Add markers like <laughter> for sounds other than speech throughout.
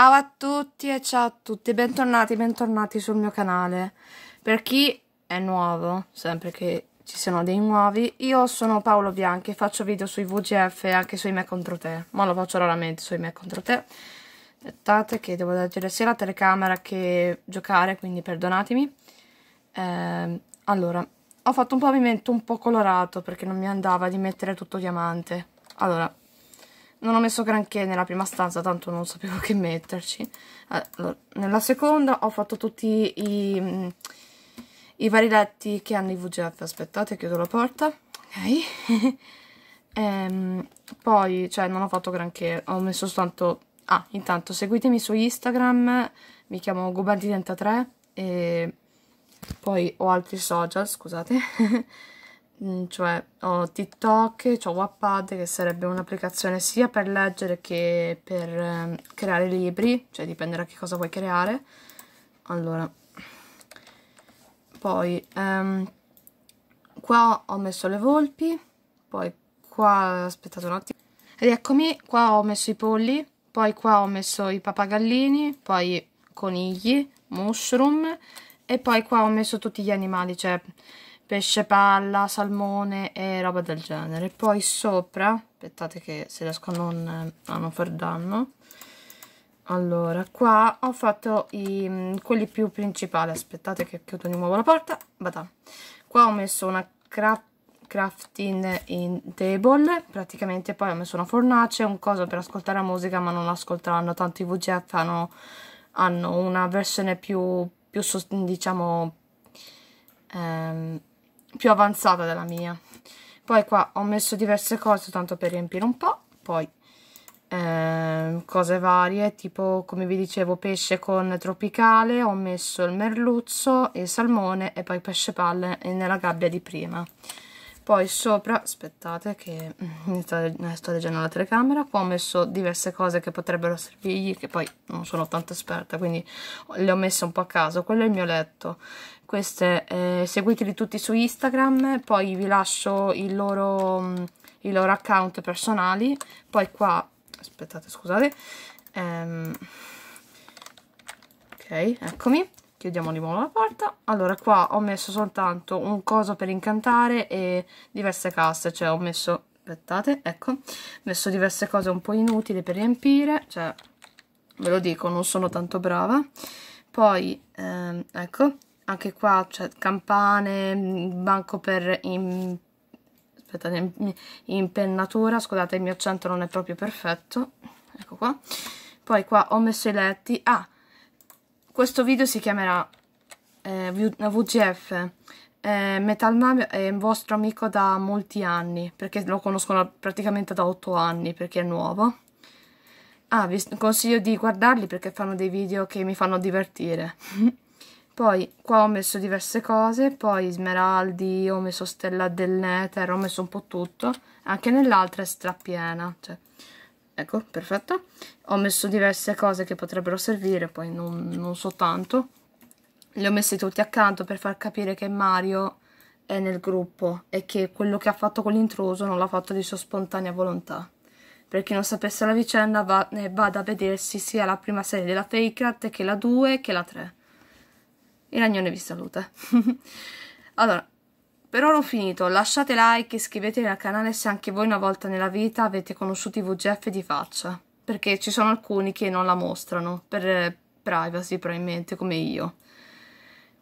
Ciao a tutti e ciao a tutti, bentornati, bentornati sul mio canale. Per chi è nuovo, sempre che ci siano dei nuovi, io sono Paolo Bianchi, e faccio video sui VGF e anche sui me contro te. Ma lo faccio raramente sui me contro te. Aspettate che devo leggere sia la telecamera che giocare, quindi perdonatemi. Eh, allora, ho fatto un pavimento un po' colorato perché non mi andava di mettere tutto diamante. Allora, non ho messo granché nella prima stanza, tanto non sapevo <laughs> che metterci. Allora, nella seconda ho fatto tutti i, mm, i, vari letti che hanno i VGF. Aspettate, chiudo la porta. Ok. <laughs> ehm, poi, cioè, non ho fatto granché, ho messo soltanto... Ah, intanto, seguitemi su Instagram, mi chiamo gobanti 33 e poi ho altri social, scusate. <laughs> Mm, cioè ho TikTok, ho Wattpad che sarebbe un'applicazione sia per leggere che per ehm, creare libri, cioè dipende da che cosa vuoi creare. Allora, poi um, qua ho messo le volpi, poi qua aspettate un attimo, ed eccomi, qua ho messo i polli, poi qua ho messo i papagallini, poi conigli, mushroom e poi qua ho messo tutti gli animali, cioè pesce palla, salmone e roba del genere. Poi sopra, aspettate che se riesco a non, a non far danno. Allora, qua ho fatto i, mm, quelli più principali. Aspettate che chiudo di nuovo la porta. Badà. Qua ho messo una craft, crafting in table. Praticamente poi ho messo una fornace, un coso per ascoltare la musica, ma non ascolteranno tanto i VGF. Hanno, hanno una versione più, più diciamo... Ehm, più avanzata della mia poi qua ho messo diverse cose tanto per riempire un po' poi eh, cose varie tipo come vi dicevo pesce con tropicale ho messo il merluzzo il salmone e poi pesce palle nella gabbia di prima poi sopra, aspettate che mm, eh, sto leggendo la telecamera, qua ho messo diverse cose che potrebbero servirgli, che poi non sono tanto esperta, quindi le ho messe un po' a caso. Quello è il mio letto, queste eh, seguiteli tutti su Instagram, poi vi lascio il loro, mm, i loro account personali, poi qua, aspettate scusate, ehm, ok, eccomi, chiudiamo di nuovo la porta allora qua ho messo soltanto un coso per incantare e diverse casse cioè ho messo aspettate ecco ho messo diverse cose un po' inutili per riempire cioè ve lo dico non sono tanto brava poi ehm, ecco anche qua cioè, campane mm, banco per in... aspettate impennatura scusate il mio accento non è proprio perfetto ecco qua poi qua ho messo i letti ah questo video si chiamerà eh, VGF, eh, eh, Metal Mab è un vostro amico da molti anni, perché lo conoscono praticamente da 8 anni, perché è nuovo. Ah, vi consiglio di guardarli perché fanno dei video che mi fanno divertire. <laughs> poi qua ho messo diverse cose, poi smeraldi, ho messo stella del nether, ho messo un po' tutto. Anche nell'altra è strapiena, cioè ecco perfetto ho messo diverse cose che potrebbero servire poi non, non so tanto li ho messi tutti accanto per far capire che Mario è nel gruppo e che quello che ha fatto con l'intruso non l'ha fatto di sua spontanea volontà per chi non sapesse la vicenda va, eh, vada a vedersi sia la prima serie della Fake Art che la 2 che la 3 il ragnone vi saluta <laughs> allora per ora ho finito, lasciate like, e iscrivetevi al canale se anche voi una volta nella vita avete conosciuto i VGF di faccia, perché ci sono alcuni che non la mostrano, per eh, privacy probabilmente, come io.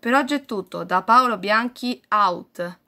Per oggi è tutto, da Paolo Bianchi, out!